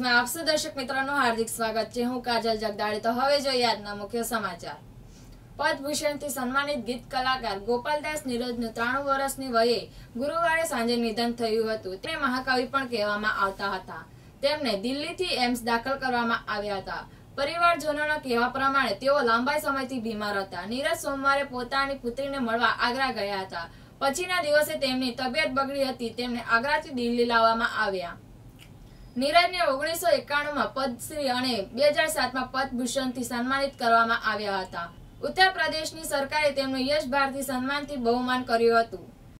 ન્યૂઝમાં આપસુ દર્શક મિત્રોનું હાર્દિક સ્વાગત છે હું કાજલ જગદાળી તો હવે જોઈએ આજના મુખ્ય સમાચાર પદભૂષણથી સન્માનિત ગીત કલાકાર ગોપાલદાસ નીરજનું ત્રાણું વર્ષની વયે ગુરુવારે સાંજે નિધન થયું હતું તે મહાકવિ પણ કહેવામાં આવતા હતા તેમને દિલ્હીથી એમ્સ દાખલ કરવામાં આવ્યા હતા પરિવારજનોના કહેવા પ્રમાણે તેઓ લાંબા સમયથી બીમાર હતા નીરજ સોમવારે પોતાની પુત્રીને મળવા આગ્રા ગયા હતા પછીના દિવસે તેમની તબિયત બગડી હતી તેમને આગ્રાથી દિલ્હી લાવવામાં આવ્યા નીરજને ઓગણીસો એકાણુંમાં પદ્મશ્રી અને બે હજાર સાતમાં પદ્મભૂષણથી સન્માનિત કરવામાં આવ્યા હતા ઉત્તર પ્રદેશની સરકારે તેમનું યશ ભારતી સન્માનથી બહુમાન કર્યું હતું